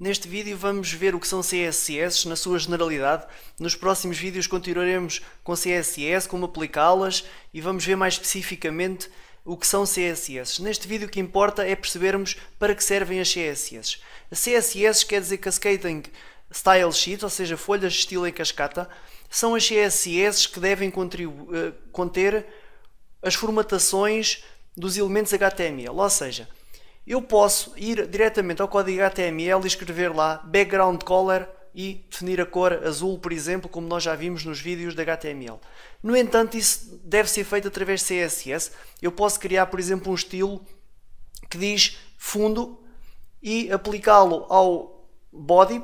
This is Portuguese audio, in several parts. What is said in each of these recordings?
Neste vídeo vamos ver o que são CSS na sua generalidade. Nos próximos vídeos continuaremos com CSS, como aplicá-las e vamos ver mais especificamente o que são CSS. Neste vídeo o que importa é percebermos para que servem as CSS. A CSS quer dizer Cascading Style Sheet, ou seja, folhas de estilo em cascata. São as CSS que devem eh, conter as formatações dos elementos HTML, ou seja, eu posso ir diretamente ao código HTML e escrever lá background color e definir a cor azul, por exemplo, como nós já vimos nos vídeos de HTML. No entanto, isso deve ser feito através de CSS. Eu posso criar, por exemplo, um estilo que diz fundo e aplicá-lo ao body.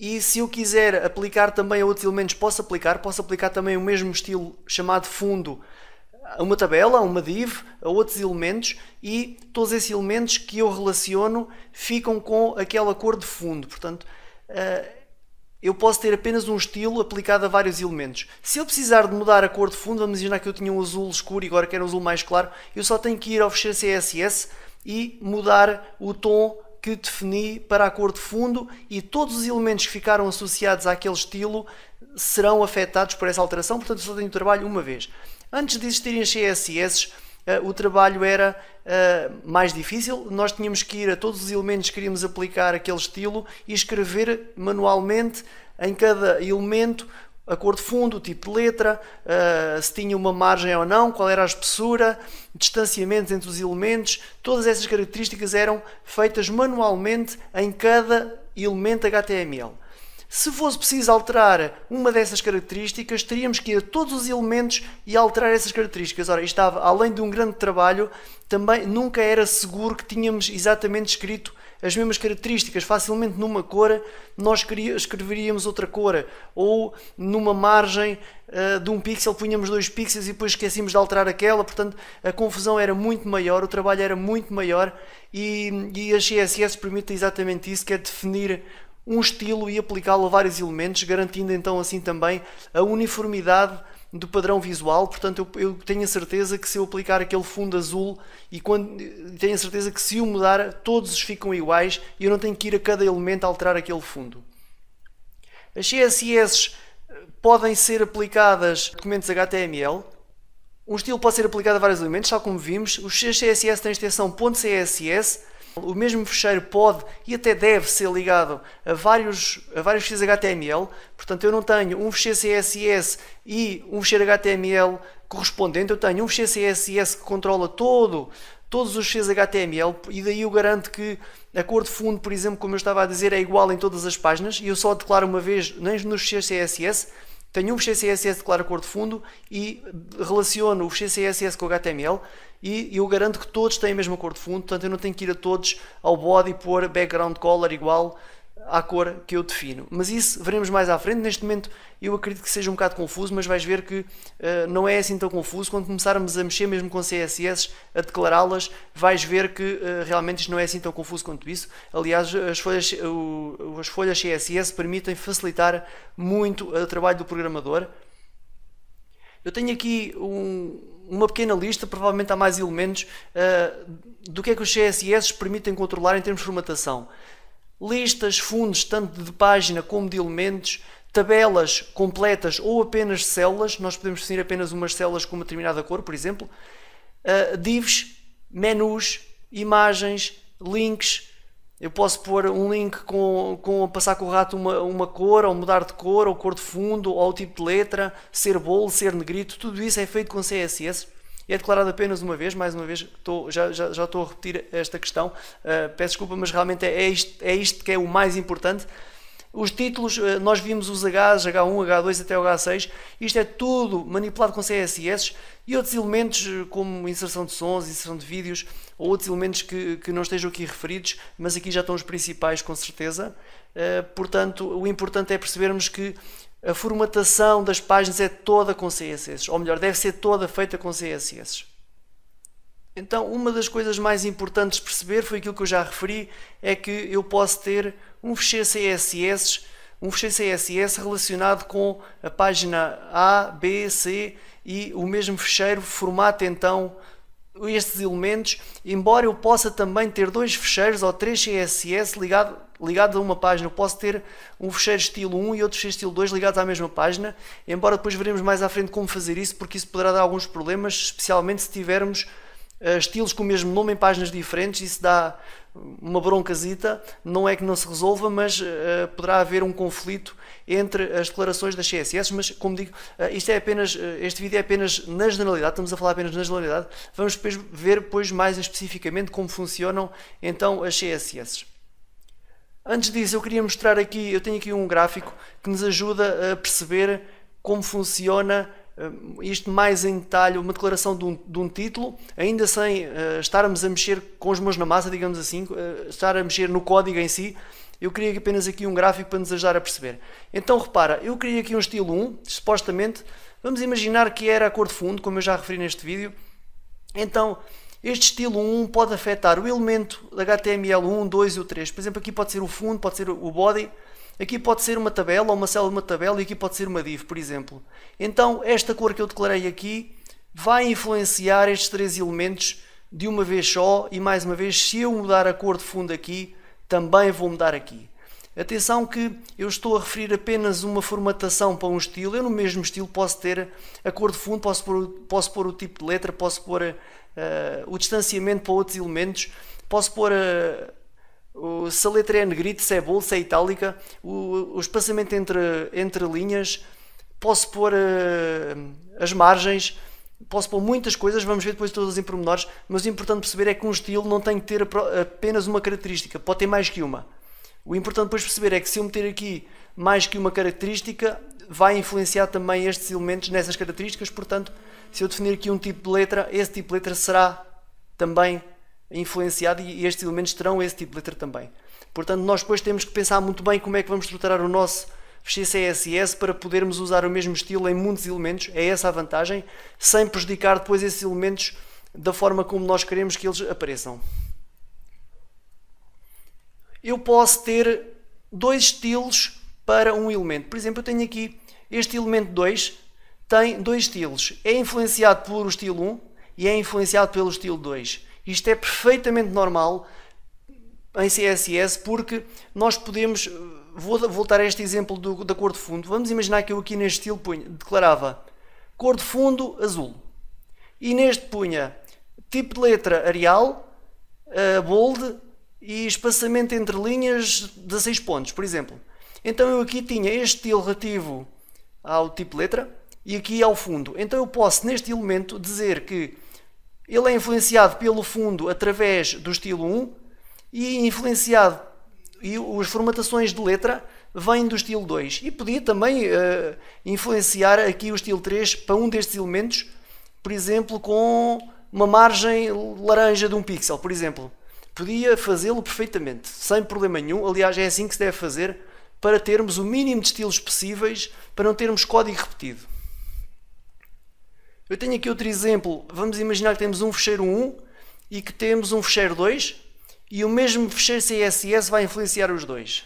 E se eu quiser aplicar também a outros elementos, posso aplicar. Posso aplicar também o mesmo estilo chamado fundo uma tabela, uma div, a outros elementos e todos esses elementos que eu relaciono ficam com aquela cor de fundo. Portanto, eh, eu posso ter apenas um estilo aplicado a vários elementos. Se eu precisar de mudar a cor de fundo, vamos imaginar que eu tinha um azul escuro e agora quero um azul mais claro, eu só tenho que ir ao fecheiro CSS e mudar o tom que defini para a cor de fundo e todos os elementos que ficaram associados àquele estilo serão afetados por essa alteração, portanto eu só tenho o trabalho uma vez. Antes de existirem CSS, Uh, eh, o trabalho era uh, mais difícil. Nós tínhamos que ir a todos os elementos que queríamos aplicar aquele estilo e escrever manualmente em cada elemento a cor de fundo, o tipo de letra, uh, se tinha uma margem ou não, qual era a espessura, distanciamentos entre os elementos. Todas essas características eram feitas manualmente em cada elemento HTML. Se fosse preciso alterar uma dessas características, teríamos que ir a todos os elementos e alterar essas características. Ora, estava, além de um grande trabalho, também nunca era seguro que tínhamos exatamente escrito as mesmas características. Facilmente numa cor nós escreveríamos outra cor, ou numa margem uh, de um pixel punhamos dois pixels e depois esquecíamos de alterar aquela. Portanto, a confusão era muito maior, o trabalho era muito maior e, e as CSS permite exatamente isso, que é definir um estilo e aplicá-lo a vários elementos, garantindo então assim também a uniformidade do padrão visual. Portanto, eu, eu, tenho a certeza que se eu aplicar aquele fundo azul e quando, tenho a certeza que se o mudar, todos ficam iguais e eu não tenho que ir a cada elemento a alterar aquele fundo. As CSS eh, podem ser aplicadas a documentos HTML. Um estilo pode ser aplicado a vários elementos, tal como vimos. Os CSS têm a extensão .css o mesmo fecheiro pode e até deve ser ligado a vários, a vários fecheiros HTML, portanto eu não tenho um fecheiro CSS e um fecheiro HTML correspondente, eu tenho um fecheiro CSS que controla todo, todos os fecheiros HTML e daí eu garanto que a cor de fundo, por exemplo, como eu estava a dizer, é igual em todas as páginas e eu só declaro uma vez nem nos fecheiros CSS, tenho um CSS de clara cor de fundo e relaciono o CSS com o HTML e eu garanto que todos têm a mesma cor de fundo, portanto eu não tenho que ir a todos ao body pôr background color igual à cor que eu defino. Mas isso veremos mais à frente. Neste momento eu acredito que seja um bocado confuso, mas vais ver que uh, não é assim tão confuso. Quando começarmos a mexer mesmo com CSS, a declará-las, vais ver que uh, realmente isto não é assim tão confuso quanto isso. Aliás, as folhas, o, as folhas CSS permitem facilitar muito o trabalho do programador. Eu tenho aqui um, uma pequena lista, provavelmente há mais elementos, uh, do que é que os CSS permitem controlar em termos de formatação listas, fundos, tanto de página como de elementos, tabelas completas ou apenas células, nós podemos definir apenas umas células com uma determinada cor, por exemplo, uh, divs, menus, imagens, links. Eu posso pôr um link com, com passar com o rato uma, uma cor, ou mudar de cor, ou cor de fundo, ou tipo de letra, ser bold, ser negrito, tudo isso é feito com CSS é declarado apenas uma vez, mais uma vez, estou, já, já, já, estou a repetir esta questão, uh, peço desculpa, mas realmente é, é, isto, é isto que é o mais importante. Os títulos, uh, nós vimos os Hs, H1, H2 até o H6, isto é tudo manipulado com CSS e outros elementos ah, como inserção de sons, inserção de vídeos, ou outros elementos que, que não estejam aqui referidos, mas aqui já estão os principais com certeza. Uh, portanto, o importante é percebermos que a formatação das páginas é toda com CSS, ou melhor, deve ser toda feita com CSS. Então, uma das coisas mais importantes de perceber foi aquilo que eu já referi, é que eu posso ter um fecheiro CSS, um fecheiro CSS relacionado com a página A, B, C e o mesmo fecheiro formata então estes elementos, embora eu possa também ter dois fecheiros ou três CSS ligado, ligados a uma página, eu posso ter um fecheiro estilo 1 e outro fecheiro estilo 2 ligados à mesma página, embora depois veremos mais à frente como fazer isso, porque isso poderá dar alguns problemas, especialmente se tivermos eh, estilos com o mesmo nome em páginas diferentes, isso dá uma broncazita, não é que não se resolva, mas uh, poderá haver um conflito entre as declarações das CSS, mas como digo, uh, isto é apenas, uh, este vídeo é apenas na generalidade, estamos a falar apenas na generalidade, vamos depois ver depois mais especificamente como funcionam então as CSS. Antes disso, eu queria mostrar aqui, eu tenho aqui um gráfico que nos ajuda a perceber como funciona Hum, isto mais em detalhe, uma declaração de um, de um título, ainda sem uh, estarmos a mexer com os mãos na massa, digamos assim, uh, estar a mexer no código em si, eu queria apenas aqui um gráfico para nos ajudar a perceber. Então repara, eu queria aqui um estilo 1, supostamente, vamos imaginar que era a cor de fundo, como eu já referi neste vídeo. Então, este estilo 1 pode afetar o elemento HTML 1, 2 e o 3. Por exemplo, aqui pode ser o fundo, pode ser o body, aqui pode ser uma tabela ou uma célula de uma tabela e aqui pode ser uma div, por exemplo. Então esta cor que eu declarei aqui vai influenciar estes três elementos de uma vez só e mais uma vez se eu mudar a cor de fundo aqui também vou mudar aqui. Atenção que eu estou a referir apenas uma formatação para um estilo. Eu no mesmo estilo posso ter a cor de fundo, posso pôr, posso pôr o tipo de letra, posso pôr eh, o distanciamento para outros elementos, posso pôr eh, o, se a letra é negrito, se é bold, se é itálica, o, o espaçamento entre, entre linhas, posso pôr uh, as margens, posso pôr muitas coisas, vamos ver depois todas em pormenores, mas o importante perceber é que um estilo não tem que ter apenas uma característica, pode ter mais que uma. O importante depois perceber é que se eu meter aqui mais que uma característica, vai influenciar também estes elementos nessas características, portanto, se eu definir aqui um tipo de letra, esse tipo de letra será também influenciado e estes elementos terão esse tipo de letra também. Portanto, nós depois temos que pensar muito bem como é que vamos estruturar o nosso CSS para podermos usar o mesmo estilo em muitos elementos, é essa a vantagem, sem prejudicar depois esses elementos da forma como nós queremos que eles apareçam. Eu posso ter dois estilos para um elemento. Por exemplo, eu tenho aqui este elemento 2, tem dois estilos. É influenciado pelo estilo 1 e é influenciado pelo estilo 2. Isto é perfeitamente normal em CSS porque nós podemos. Vou voltar a este exemplo do, da cor de fundo. Vamos imaginar que eu aqui neste estilo punha, declarava cor de fundo azul. E neste punha tipo de letra Arial, uh, eh, bold e espaçamento entre linhas 16 pontos, por exemplo. Então eu aqui tinha este estilo relativo ao tipo de letra e aqui ao fundo. Então eu posso neste elemento dizer que ele é influenciado pelo fundo através do estilo 1 e influenciado e as formatações de letra vêm do estilo 2. E podia também uh, influenciar aqui o estilo 3 para um destes elementos, por exemplo, com uma margem laranja de um pixel, por exemplo. Podia fazê-lo perfeitamente, sem problema nenhum. Aliás, é assim que se deve fazer para termos o mínimo de estilos possíveis, para não termos código repetido. Eu tenho aqui outro exemplo. Vamos imaginar que temos um fecheiro 1 e que temos um fecheiro 2 e o mesmo fecheiro CSS vai influenciar os dois.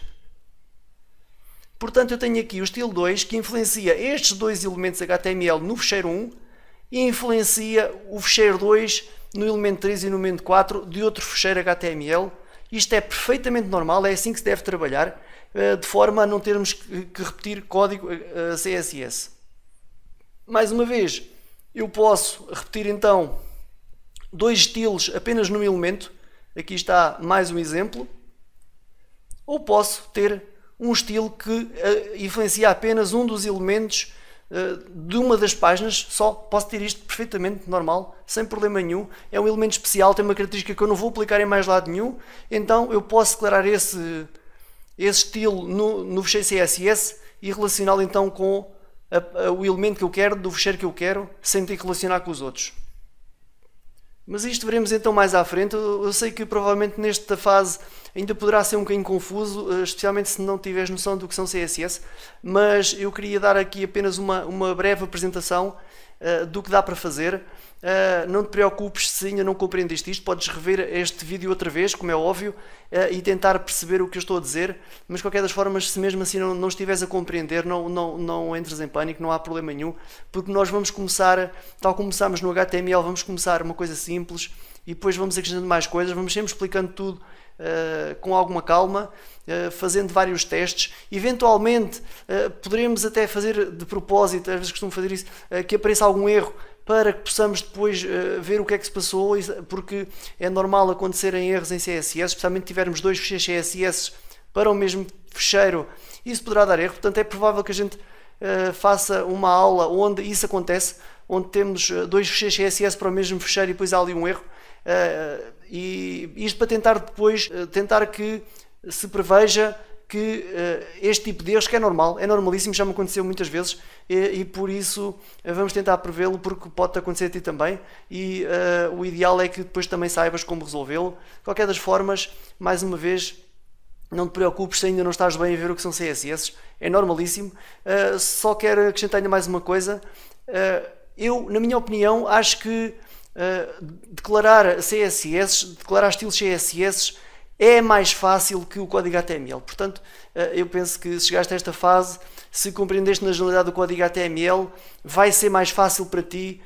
Portanto, eu tenho aqui o estilo 2 que influencia estes dois elementos HTML no fecheiro 1 e influencia o fecheiro 2 no elemento 3 e no elemento 4 de outro fecheiro HTML. Isto é perfeitamente normal, é assim que se deve trabalhar, eh, de forma a não termos que repetir código eh, CSS. Mais uma vez, eu posso repetir então dois estilos apenas num elemento. Aqui está mais um exemplo. Ou posso ter um estilo que eh, influencia apenas um dos elementos eh, de uma das páginas, só posso ter isto perfeitamente normal, sem problema nenhum. É um elemento especial, tem uma característica que eu não vou aplicar em mais lado nenhum, então eu posso declarar esse, esse estilo no, no CSS e relacioná-lo então com a, a, o elemento que eu quero, do fecheiro que eu quero, sem ter que relacionar com os outros. Mas isto veremos então mais à frente. Eu, eu sei que provavelmente nesta fase ainda poderá ser um bocadinho confuso, eh, especialmente se não tiveres noção do que são CSS, mas eu queria dar aqui apenas uma, uma breve apresentação eh, do que dá para fazer. Uh, não te preocupes se ainda não compreendeste isto, podes rever este vídeo outra vez, como é óbvio, uh, e tentar perceber o que eu estou a dizer, mas de qualquer das formas, se mesmo assim não, não estiveres a compreender, não, não, não entres em pânico, não há problema nenhum, porque nós vamos começar, tal como começámos no HTML, vamos começar uma coisa simples e depois vamos acrescentando mais coisas, vamos sempre explicando tudo uh, com alguma calma, uh, fazendo vários testes. Eventualmente, uh, poderemos até fazer de propósito, às vezes costumo fazer isso, que apareça algum erro para que possamos depois ver o que é que se passou, porque é normal acontecerem erros em CSS, especialmente tivermos dois ficheiros CSS para o mesmo fecheiro, isso poderá dar erro, portanto é provável que a gente faça uma aula onde isso acontece, onde temos dois ficheiros CSS para o mesmo fecheiro e depois há ali um erro, ah, e isto para tentar depois, ah, tentar que se preveja que ah, este tipo de erros, que é normal, é normalíssimo, já me aconteceu muitas vezes, e, e por isso vamos tentar prevê-lo, porque pode acontecer a ti também, e uh, o ideal é que depois também saibas como resolvê-lo. De qualquer das formas, mais uma vez, não te preocupes se ainda não estás bem a ver o que são CSS, é normalíssimo. Uh, só quero acrescentar ainda mais uma coisa. Uh, eu, na minha opinião, acho que eh, declarar CSS, declarar estilos CSS é mais fácil que o código HTML. Portanto, uh, eu penso que se chegaste a esta fase, se compreendeste na generalidade do código HTML, vai ser mais fácil para ti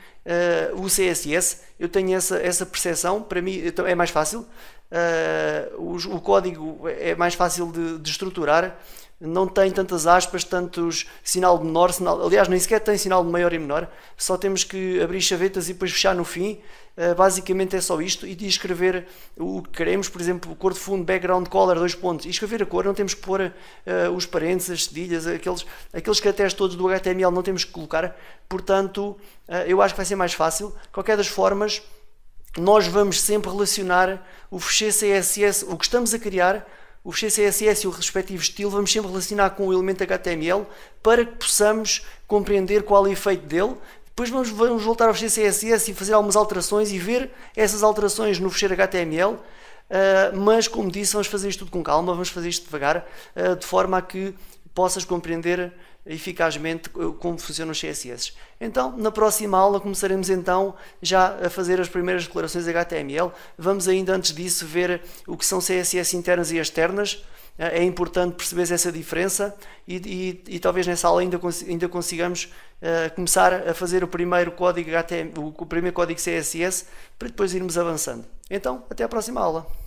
uh, o CSS. Eu tenho essa, essa percepção, para mim então, é mais fácil. Uh, o, o, código é mais fácil de, de estruturar, não tem tantas aspas, tantos sinal de menor, sinal, aliás, nem sequer tem sinal de maior e menor, só temos que abrir chavetas e depois fechar no fim. Uh, basicamente é só isto e de escrever o que queremos, por exemplo, cor de fundo, background color, dois pontos. E escrever a cor, não temos que pôr uh, os parênteses, as cedilhas, aqueles, aqueles caracteres todos do HTML não temos que colocar. Portanto, uh, eu acho que vai ser mais fácil. Qualquer das formas, nós vamos sempre relacionar o ficheiro CSS, o que estamos a criar, o CSS e o respectivo estilo vamos sempre relacionar com o elemento HTML para que possamos compreender qual é o efeito dele. Depois vamos, vamos voltar ao CSS e fazer algumas alterações e ver essas alterações no fecheiro HTML. Uh, ah, mas, como disse, vamos fazer isto tudo com calma, vamos fazer isto devagar, uh, de forma a que possas compreender eficazmente eh, como funcionam os CSS. Então, na próxima aula começaremos então já a fazer as primeiras declarações HTML. Vamos ainda antes disso ver o que são CSS internas e externas. Eh, é importante perceber essa diferença e, e, e talvez nessa aula ainda, ainda consigamos uh, começar a fazer o primeiro código HTML, o primeiro código CSS para depois irmos avançando. Então, até a próxima aula.